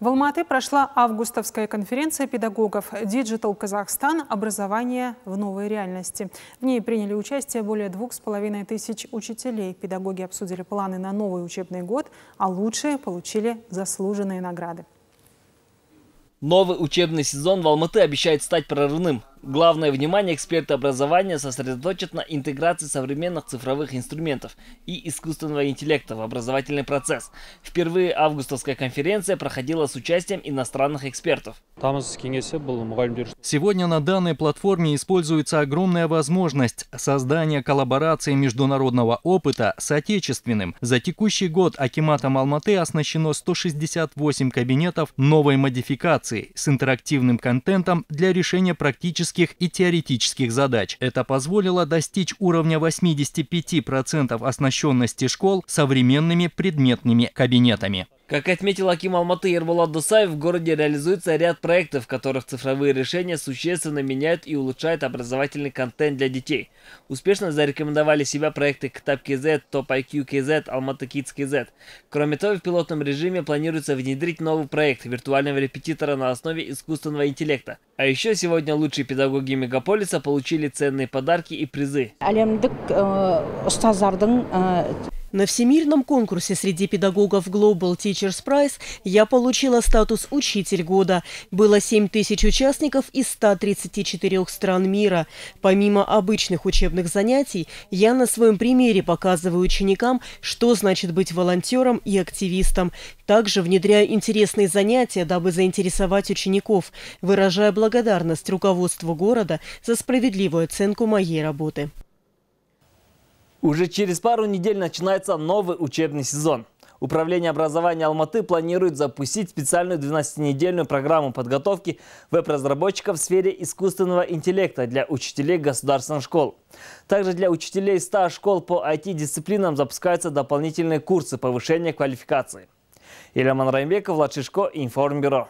В Алматы прошла августовская конференция педагогов «Диджитал Казахстан. Образование в новой реальности». В ней приняли участие более двух с половиной тысяч учителей. Педагоги обсудили планы на новый учебный год, а лучшие получили заслуженные награды. Новый учебный сезон в Алматы обещает стать прорывным. Главное внимание эксперты образования сосредоточат на интеграции современных цифровых инструментов и искусственного интеллекта в образовательный процесс. Впервые августовская конференция проходила с участием иностранных экспертов. Сегодня на данной платформе используется огромная возможность создания коллаборации международного опыта с отечественным. За текущий год Акиматом Алматы оснащено 168 кабинетов новой модификации с интерактивным контентом для решения практически практических и теоретических задач. Это позволило достичь уровня 85% оснащенности школ современными предметными кабинетами. Как отметил Аким Алматы Ербулат Дусаев, в городе реализуется ряд проектов, в которых цифровые решения существенно меняют и улучшают образовательный контент для детей. Успешно зарекомендовали себя проекты Ктап KZ, Топ IQ KZ, Алматы Kids KZ. Кроме того, в пилотном режиме планируется внедрить новый проект виртуального репетитора на основе искусственного интеллекта. А еще сегодня лучшие педагоги мегаполиса получили ценные подарки и призы. На всемирном конкурсе среди педагогов Global Teachers Prize я получила статус «Учитель года». Было 7 тысяч участников из 134 стран мира. Помимо обычных учебных занятий, я на своем примере показываю ученикам, что значит быть волонтером и активистом. Также внедряю интересные занятия, дабы заинтересовать учеников, выражая благодарность руководству города за справедливую оценку моей работы. Уже через пару недель начинается новый учебный сезон. Управление образования Алматы планирует запустить специальную 12-недельную программу подготовки веб-разработчиков в сфере искусственного интеллекта для учителей государственных школ. Также для учителей 100 школ по IT-дисциплинам запускаются дополнительные курсы повышения квалификации. Илья Манраймбеков, Латшишко, Информбюро.